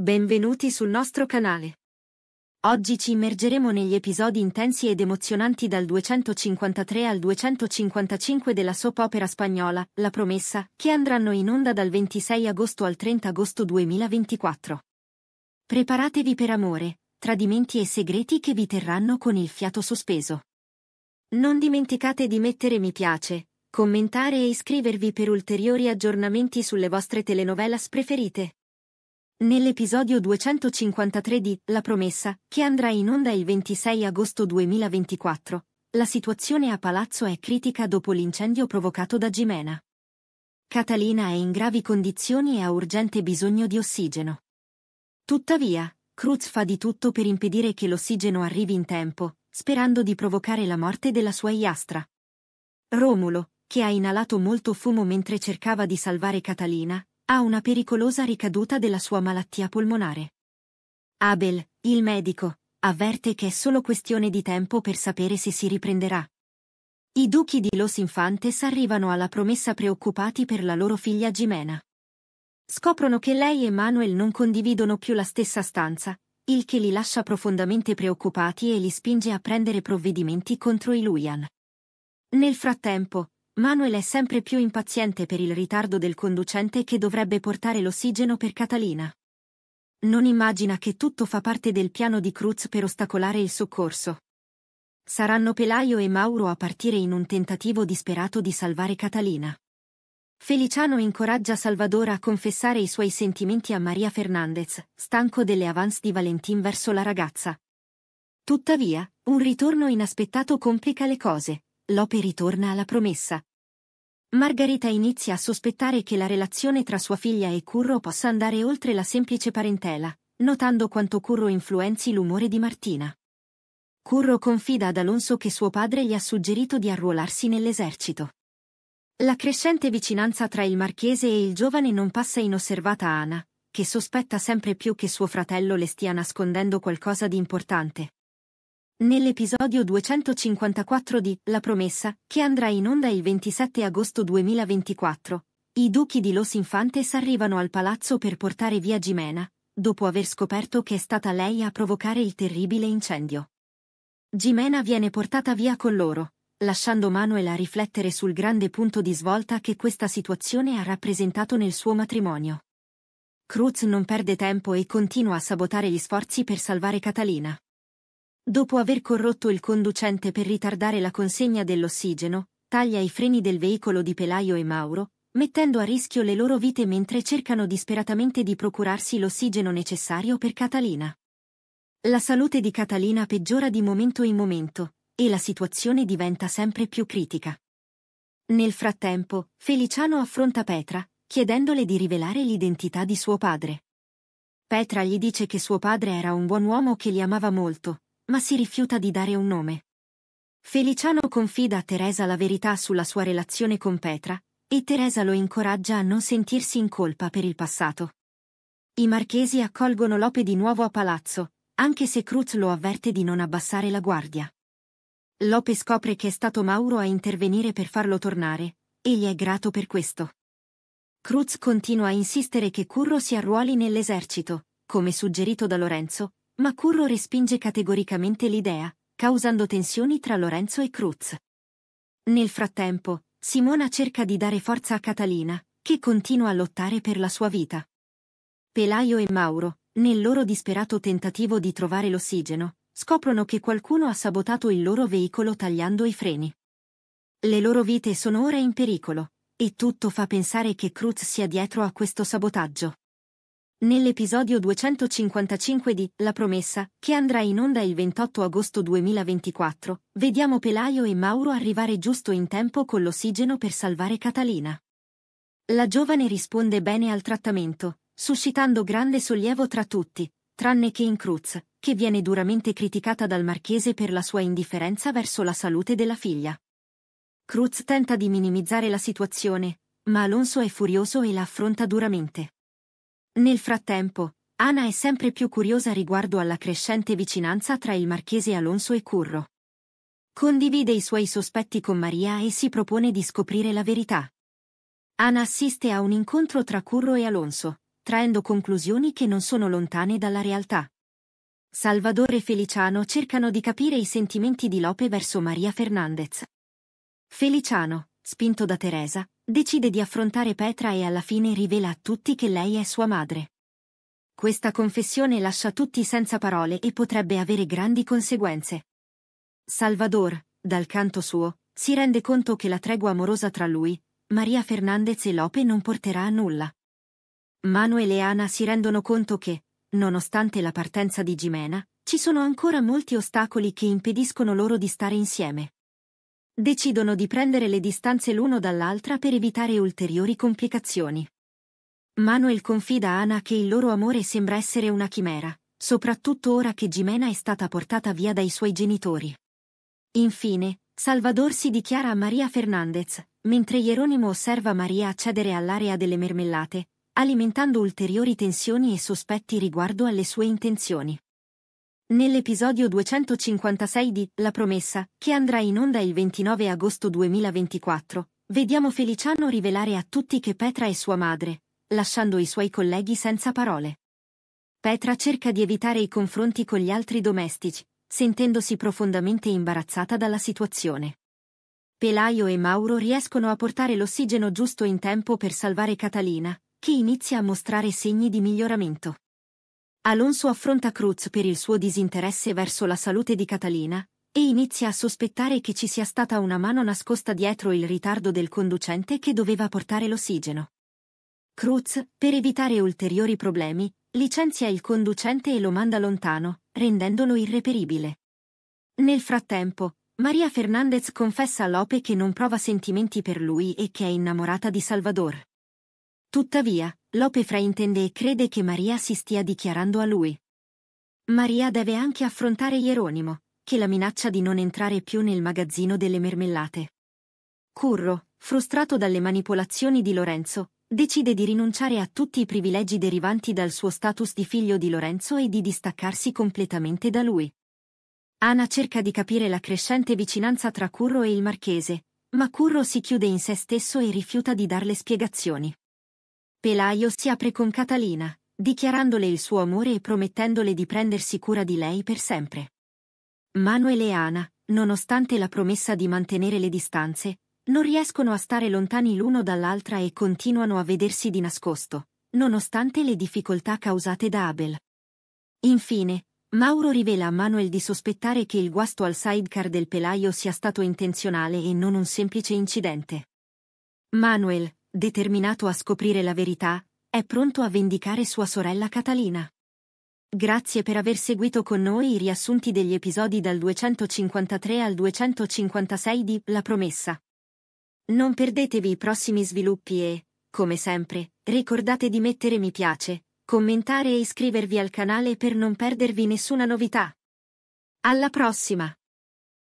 Benvenuti sul nostro canale. Oggi ci immergeremo negli episodi intensi ed emozionanti dal 253 al 255 della soap opera spagnola, La Promessa, che andranno in onda dal 26 agosto al 30 agosto 2024. Preparatevi per amore, tradimenti e segreti che vi terranno con il fiato sospeso. Non dimenticate di mettere mi piace, commentare e iscrivervi per ulteriori aggiornamenti sulle vostre telenovelas preferite. Nell'episodio 253 di La promessa, che andrà in onda il 26 agosto 2024, la situazione a palazzo è critica dopo l'incendio provocato da Gimena. Catalina è in gravi condizioni e ha urgente bisogno di ossigeno. Tuttavia, Cruz fa di tutto per impedire che l'ossigeno arrivi in tempo, sperando di provocare la morte della sua iastra. Romulo, che ha inalato molto fumo mentre cercava di salvare Catalina, ha una pericolosa ricaduta della sua malattia polmonare. Abel, il medico, avverte che è solo questione di tempo per sapere se si riprenderà. I duchi di Los Infantes arrivano alla promessa preoccupati per la loro figlia Jimena. Scoprono che lei e Manuel non condividono più la stessa stanza, il che li lascia profondamente preoccupati e li spinge a prendere provvedimenti contro i Luian. Nel frattempo, Manuel è sempre più impaziente per il ritardo del conducente che dovrebbe portare l'ossigeno per Catalina. Non immagina che tutto fa parte del piano di Cruz per ostacolare il soccorso. Saranno Pelaio e Mauro a partire in un tentativo disperato di salvare Catalina. Feliciano incoraggia Salvador a confessare i suoi sentimenti a Maria Fernandez, stanco delle avance di Valentin verso la ragazza. Tuttavia, un ritorno inaspettato complica le cose, Lope ritorna alla promessa. Margareta inizia a sospettare che la relazione tra sua figlia e Curro possa andare oltre la semplice parentela, notando quanto Curro influenzi l'umore di Martina. Curro confida ad Alonso che suo padre gli ha suggerito di arruolarsi nell'esercito. La crescente vicinanza tra il marchese e il giovane non passa inosservata a Ana, che sospetta sempre più che suo fratello le stia nascondendo qualcosa di importante. Nell'episodio 254 di La promessa, che andrà in onda il 27 agosto 2024, i duchi di Los Infantes arrivano al palazzo per portare via Gimena, dopo aver scoperto che è stata lei a provocare il terribile incendio. Gimena viene portata via con loro, lasciando Manuel a riflettere sul grande punto di svolta che questa situazione ha rappresentato nel suo matrimonio. Cruz non perde tempo e continua a sabotare gli sforzi per salvare Catalina. Dopo aver corrotto il conducente per ritardare la consegna dell'ossigeno, taglia i freni del veicolo di Pelaio e Mauro, mettendo a rischio le loro vite mentre cercano disperatamente di procurarsi l'ossigeno necessario per Catalina. La salute di Catalina peggiora di momento in momento, e la situazione diventa sempre più critica. Nel frattempo, Feliciano affronta Petra, chiedendole di rivelare l'identità di suo padre. Petra gli dice che suo padre era un buon uomo che li amava molto, ma si rifiuta di dare un nome. Feliciano confida a Teresa la verità sulla sua relazione con Petra, e Teresa lo incoraggia a non sentirsi in colpa per il passato. I marchesi accolgono Lope di nuovo a palazzo, anche se Cruz lo avverte di non abbassare la guardia. Lope scopre che è stato Mauro a intervenire per farlo tornare, e gli è grato per questo. Cruz continua a insistere che Curro si arruoli nell'esercito, come suggerito da Lorenzo, ma Curro respinge categoricamente l'idea, causando tensioni tra Lorenzo e Cruz. Nel frattempo, Simona cerca di dare forza a Catalina, che continua a lottare per la sua vita. Pelaio e Mauro, nel loro disperato tentativo di trovare l'ossigeno, scoprono che qualcuno ha sabotato il loro veicolo tagliando i freni. Le loro vite sono ora in pericolo, e tutto fa pensare che Cruz sia dietro a questo sabotaggio. Nell'episodio 255 di La promessa, che andrà in onda il 28 agosto 2024, vediamo Pelaio e Mauro arrivare giusto in tempo con l'ossigeno per salvare Catalina. La giovane risponde bene al trattamento, suscitando grande sollievo tra tutti, tranne che in Cruz, che viene duramente criticata dal marchese per la sua indifferenza verso la salute della figlia. Cruz tenta di minimizzare la situazione, ma Alonso è furioso e la affronta duramente. Nel frattempo, Ana è sempre più curiosa riguardo alla crescente vicinanza tra il marchese Alonso e Curro. Condivide i suoi sospetti con Maria e si propone di scoprire la verità. Ana assiste a un incontro tra Curro e Alonso, traendo conclusioni che non sono lontane dalla realtà. Salvador e Feliciano cercano di capire i sentimenti di Lope verso Maria Fernandez. Feliciano, spinto da Teresa, decide di affrontare Petra e alla fine rivela a tutti che lei è sua madre. Questa confessione lascia tutti senza parole e potrebbe avere grandi conseguenze. Salvador, dal canto suo, si rende conto che la tregua amorosa tra lui, Maria Fernandez e Lope non porterà a nulla. Manuel e Ana si rendono conto che, nonostante la partenza di Jimena, ci sono ancora molti ostacoli che impediscono loro di stare insieme decidono di prendere le distanze l'uno dall'altra per evitare ulteriori complicazioni. Manuel confida a Ana che il loro amore sembra essere una chimera, soprattutto ora che Gimena è stata portata via dai suoi genitori. Infine, Salvador si dichiara a Maria Fernandez, mentre Jeronimo osserva Maria accedere all'area delle mermellate, alimentando ulteriori tensioni e sospetti riguardo alle sue intenzioni. Nell'episodio 256 di La promessa, che andrà in onda il 29 agosto 2024, vediamo Feliciano rivelare a tutti che Petra è sua madre, lasciando i suoi colleghi senza parole. Petra cerca di evitare i confronti con gli altri domestici, sentendosi profondamente imbarazzata dalla situazione. Pelaio e Mauro riescono a portare l'ossigeno giusto in tempo per salvare Catalina, che inizia a mostrare segni di miglioramento. Alonso affronta Cruz per il suo disinteresse verso la salute di Catalina, e inizia a sospettare che ci sia stata una mano nascosta dietro il ritardo del conducente che doveva portare l'ossigeno. Cruz, per evitare ulteriori problemi, licenzia il conducente e lo manda lontano, rendendolo irreperibile. Nel frattempo, Maria Fernandez confessa a Lope che non prova sentimenti per lui e che è innamorata di Salvador. Tuttavia, Lope fraintende e crede che Maria si stia dichiarando a lui. Maria deve anche affrontare Ieronimo, che la minaccia di non entrare più nel magazzino delle mermellate. Curro, frustrato dalle manipolazioni di Lorenzo, decide di rinunciare a tutti i privilegi derivanti dal suo status di figlio di Lorenzo e di distaccarsi completamente da lui. Ana cerca di capire la crescente vicinanza tra Curro e il marchese, ma Curro si chiude in se stesso e rifiuta di darle spiegazioni. Pelaio si apre con Catalina, dichiarandole il suo amore e promettendole di prendersi cura di lei per sempre. Manuel e Ana, nonostante la promessa di mantenere le distanze, non riescono a stare lontani l'uno dall'altra e continuano a vedersi di nascosto, nonostante le difficoltà causate da Abel. Infine, Mauro rivela a Manuel di sospettare che il guasto al sidecar del pelaio sia stato intenzionale e non un semplice incidente. Manuel, determinato a scoprire la verità, è pronto a vendicare sua sorella Catalina. Grazie per aver seguito con noi i riassunti degli episodi dal 253 al 256 di La Promessa. Non perdetevi i prossimi sviluppi e, come sempre, ricordate di mettere mi piace, commentare e iscrivervi al canale per non perdervi nessuna novità. Alla prossima!